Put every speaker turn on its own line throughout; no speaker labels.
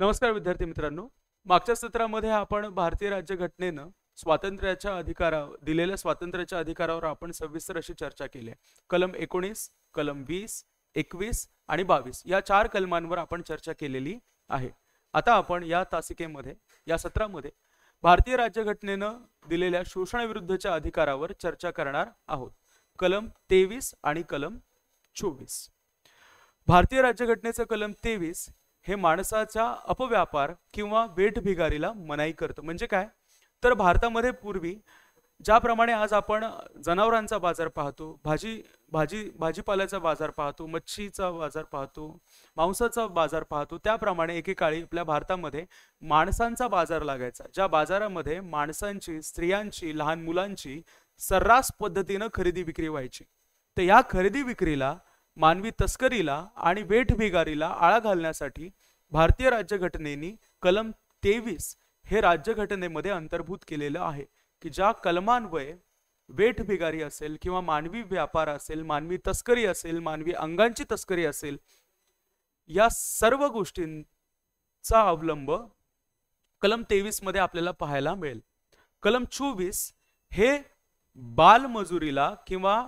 नमस्कार विद्यार्थी मित्रांनो मागच्या सत्रामध्ये आपण भारतीय राज्यघटनेनं स्वातंत्र्याच्या अधिकारा दिलेल्या स्वातंत्र्याच्या अधिकारावर आपण सविस्तर अशी चर्चा केली आहे कलम एकोणीस कलम वीस एकवीस आणि बावीस या चार कलमांवर आपण चर्चा केलेली आहे आता आपण या तासिकेमध्ये या सत्रामध्ये भारतीय राज्यघटनेनं दिलेल्या शोषणाविरुद्धच्या अधिकारावर चर्चा करणार आहोत कलम तेवीस आणि कलम चोवीस भारतीय राज्यघटनेचं कलम तेवीस हे माणसाचा अपव्यापार किंवा वेठभिगारीला मनाई करतं म्हणजे काय तर भारतामध्ये पूर्वी ज्याप्रमाणे आज आपण जनावरांचा बाजार पाहतो भाजी भाजी भाजीपाल्याचा बाजार पाहतो मच्छीचा बाजार पाहतो मांसाचा बाजार पाहतो त्याप्रमाणे एकेकाळी आपल्या भारतामध्ये माणसांचा बाजार लागायचा ज्या बाजारामध्ये माणसांची स्त्रियांची लहान मुलांची सर्रास पद्धतीनं खरेदी विक्री व्हायची तर या खरेदी विक्रीला मानवी तस्करीला आणि वेठभिगारीला आळा घालण्यासाठी भारतीय राज्यघटनेनी कलम तेवीस हे राज्यघटनेमध्ये अंतर्भूत केलेलं आहे की ज्या कलमान्वये वेठभिगारी असेल किंवा मानवी व्यापार असेल मानवी तस्करी असेल मानवी अंगांची तस्करी असेल या सर्व गोष्टींचा अवलंब कलम तेवीसमध्ये मध्ये आपल्याला पाहायला मिळेल कलम चोवीस हे बालमजुरीला किंवा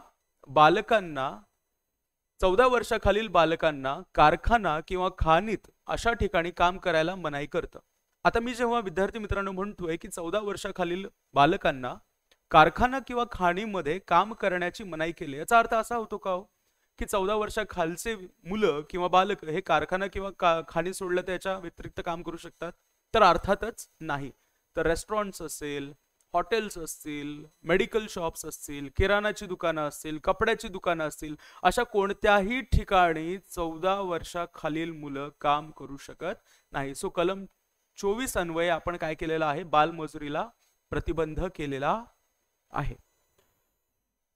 बालकांना चौदा वर्षाखालील बालकांना कारखाना किंवा खाणीत अशा ठिकाणी काम करायला मनाई करतं आता मी जेव्हा विद्यार्थी मित्रांनो म्हणतोय की चौदा वर्षाखालील बालकांना कारखाना किंवा खाणीमध्ये काम करण्याची मनाई केली याचा अर्थ असा होतो का हो की चौदा वर्षाखालचे मुलं किंवा बालक हे कारखाना किंवा का खाणी सोडलं त्याच्या व्यतिरिक्त काम करू शकतात तर अर्थातच नाही तर रेस्टॉरंट्स असेल हॉटेल्स असतील मेडिकल शॉप्स असतील किराणाची दुकानं असतील कपड्याची दुकानं असतील अशा कोणत्याही ठिकाणी चौदा वर्षाखालील मुलं काम करू शकत नाही सो कलम चोवीस अन्वये आपण काय केलेला आहे बालमजुरीला प्रतिबंध केलेला आहे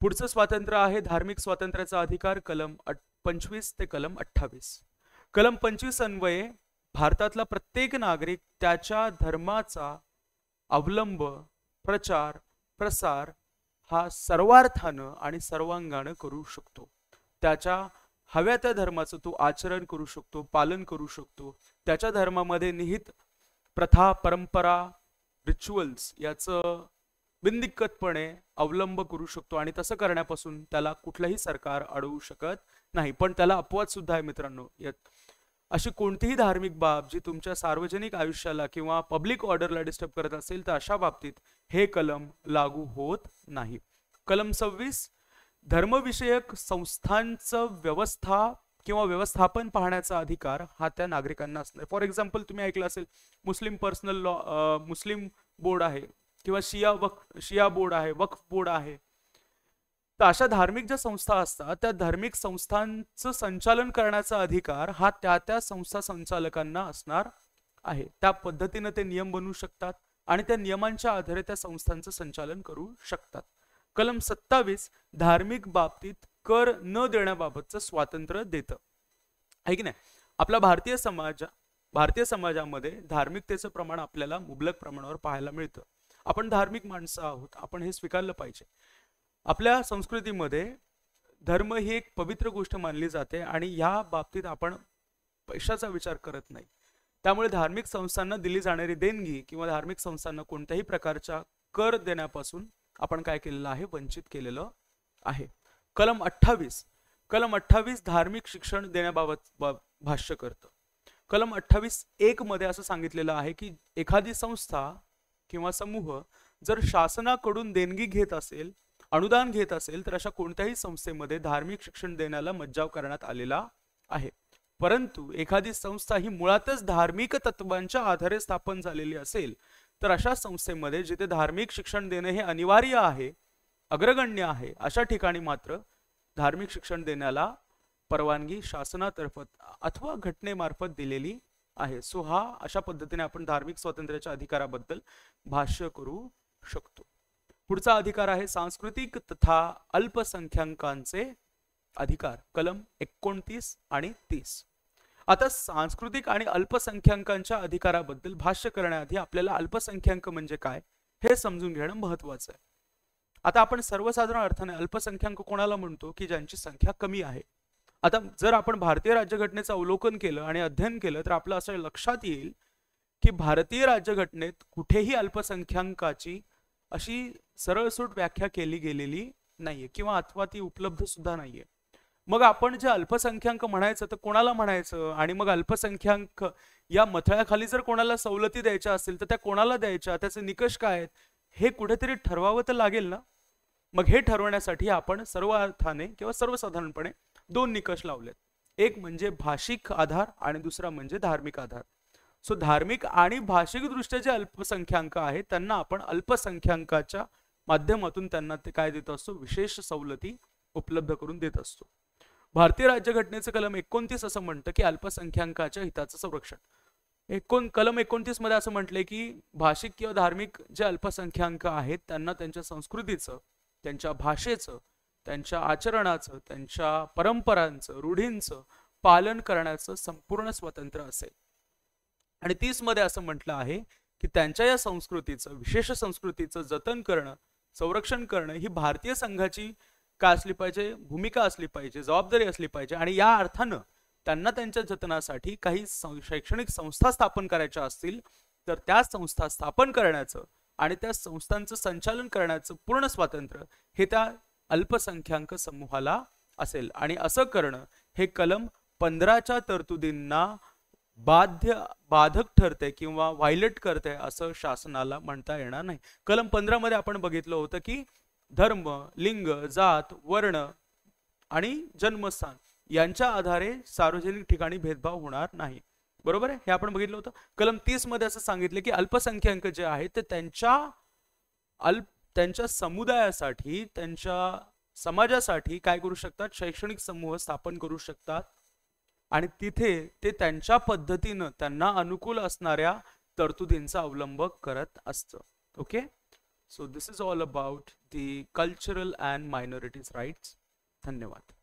पुढचं स्वातंत्र्य आहे धार्मिक स्वातंत्र्याचा अधिकार कलम पंचवीस ते कलम अठ्ठावीस कलम पंचवीस अन्वये भारतातला प्रत्येक नागरिक त्याच्या धर्माचा अवलंब प्रचार प्रसार हा सर्वार्थानं आणि सर्वांगानं करू शकतो त्याच्या हव्या त्या धर्माचं तो आचरण करू शकतो पालन करू शकतो त्याच्या धर्मामध्ये निहित प्रथा परंपरा रिच्युअल्स याचं बिनदिक्कतपणे अवलंब करू शकतो आणि तसं करण्यापासून त्याला कुठलंही सरकार अडवू शकत नाही पण त्याला अपवाद सुद्धा आहे मित्रांनो अशी कोणतीही धार्मिक बाब जी तुमच्या सार्वजनिक आयुष्याला किंवा पब्लिक ऑर्डरला डिस्टर्ब करत असेल तर अशा बाबतीत हे कलम लागू होत नाही कलम सव्वीस धर्मविषयक संस्थांचं व्यवस्था किंवा व्यवस्थापन पाहण्याचा अधिकार हा त्या नागरिकांना असणार फॉर एक्झाम्पल तुम्ही ऐकलं असेल Muslim personal law Muslim board आहे किंवा शिया वक्फ शिया बोर्ड आहे वक्फ बोर्ड आहे तर अशा धार्मिक ज्या संस्था असतात त्या धार्मिक संस्थांचं संचालन करण्याचा अधिकार हा त्या त्या संस्था संचालकांना असणार आहे त्या पद्धतीनं ते नियम बनवू शकतात आणि त्या नियमांच्या आधारे त्या संस्थांचं संचालन करू शकतात कलम सत्तावीस धार्मिक बाबतीत कर न देण्याबाबतचं स्वातंत्र्य देत आहे की नाही आपला भारतीय समाज भारतीय समाजामध्ये धार्मिकतेचं प्रमाण आपल्याला मुबलक प्रमाणावर पाहायला मिळतं आपण धार्मिक माणसं आहोत आपण हे स्वीकारलं पाहिजे आपल्या संस्कृतीमध्ये धर्म ही एक पवित्र गोष्ट मानली जाते आणि या बाबतीत आपण पैशाचा विचार करत नाही त्यामुळे धार्मिक संस्थांना दिली जाणारी देणगी किंवा धार्मिक संस्थांना कोणत्याही प्रकारच्या कर देण्यापासून आपण काय केलेलं आहे वंचित केलेलं आहे कलम अठ्ठावीस कलम अठ्ठावीस धार्मिक शिक्षण देण्याबाबत भाष्य करतं कलम अठ्ठावीस एक मध्ये असं सांगितलेलं आहे की एखादी संस्था किंवा समूह जर शासनाकडून देणगी घेत असेल अनुदान घेत असेल तर अशा कोणत्याही संस्थेमध्ये धार्मिक शिक्षण देण्याला मज्जाव करण्यात आलेला आहे परंतु एखादी संस्था ही मुळातच धार्मिक तत्वांच्या आधारे स्थापन झालेली असेल तर अशा संस्थेमध्ये जिथे धार्मिक शिक्षण देणे हे अनिवार्य आहे अग्रगण्य आहे अशा ठिकाणी मात्र धार्मिक शिक्षण देण्याला परवानगी शासनातर्फत अथवा घटनेमार्फत दिलेली आहे सो हा अशा पद्धतीने आपण धार्मिक स्वातंत्र्याच्या अधिकाराबद्दल भाष्य करू शकतो पुढचा अधिकार आहे सांस्कृतिक तथा अल्पसंख्याकांचे अधिकार कलम एकोणतीस आणि तीस आता सांस्कृतिक आणि अल्पसंख्याकांच्या अधिकाराबद्दल भाष्य करण्याआधी आपल्याला अल्पसंख्याक म्हणजे काय हे समजून घेणं महत्वाचं आहे आता आपण सर्वसाधारण अर्थाने अल्पसंख्याक कोणाला म्हणतो की ज्यांची संख्या कमी आहे आता जर आपण भारतीय राज्यघटनेचं अवलोकन केलं आणि अध्ययन केलं तर आपलं असं लक्षात येईल की भारतीय राज्यघटनेत कुठेही अल्पसंख्याकाची अशी सरळसूट व्याख्या केली गेलेली नाहीये किंवा अथवा ती उपलब्ध सुद्धा नाहीये मग आपण जे अल्पसंख्याक म्हणायचं तर कोणाला म्हणायचं आणि मग अल्पसंख्याक या मथळ्याखाली जर कोणाला सवलती द्यायच्या असतील तर त्या कोणाला द्यायच्या त्याचे निकष काय आहेत हे कुठेतरी ठरवावं तर लागेल ना मग हे ठरवण्यासाठी आपण सर्व अर्थाने किंवा सर्वसाधारणपणे दोन निकष लावलेत एक म्हणजे भाषिक आधार आणि दुसरा म्हणजे धार्मिक आधार सो धार्मिक आणि भाषिकदृष्ट्या जे अल्पसंख्याक आहेत त्यांना आपण अल्पसंख्याकाच्या माध्यमातून त्यांना ते काय देत असतो विशेष सवलती उपलब्ध करून देत असतो भारतीय राज्यघटनेचं कलम एकोणतीस असं म्हणतं की अल्पसंख्याकाच्या हिताचं संरक्षण एकोण कलम एकोणतीस मध्ये असं म्हटलंय की भाषिक किंवा धार्मिक जे अल्पसंख्याक आहेत त्यांना त्यांच्या संस्कृतीचं त्यांच्या भाषेचं त्यांच्या आचरणाचं त्यांच्या परंपरांचं रूढींचं पालन करण्याचं संपूर्ण स्वतंत्र असेल आणि तीस मध्ये असं म्हटलं आहे की त्यांच्या या संस्कृतीचं विशेष संस्कृतीचं जतन करणं संरक्षण करणं ही भारतीय संघाची का असली पाहिजे भूमिका असली पाहिजे जबाबदारी असली पाहिजे आणि या अर्थानं त्यांना त्यांच्या जतनासाठी काही शैक्षणिक संस्था स्थापन करायच्या असतील तर त्या संस्था स्थापन करण्याचं आणि त्या संस्थांचं संचालन करण्याचं पूर्ण स्वातंत्र्य हे त्या अल्पसंख्याक समूहाला असेल आणि असं करणं हे कलम पंधराच्या तरतुदींना बाध्य बाधक ठरते किंवा व्हायलेट करते असं शासनाला म्हणता येणार नाही कलम पंधरामध्ये आपण बघितलं होतं की धर्म लिंग जात वर्ण आणि जन्मस्थान यांच्या आधारे सार्वजनिक ठिकाणी भेदभाव होणार नाही बरोबर आहे हे आपण बघितलं होतं कलम तीस मध्ये असं सांगितलं की अल्पसंख्याक जे आहेत ते त्यांच्या अल्प त्यांच्या समुदायासाठी त्यांच्या समाजासाठी काय करू शकतात शैक्षणिक समूह स्थापन करू शकतात आणि तिथे ते त्यांच्या पद्धतीनं त्यांना अनुकूल असणाऱ्या तरतुदींचा अवलंब करत असतं okay so this is all about the cultural and minorities rights धन्यवाद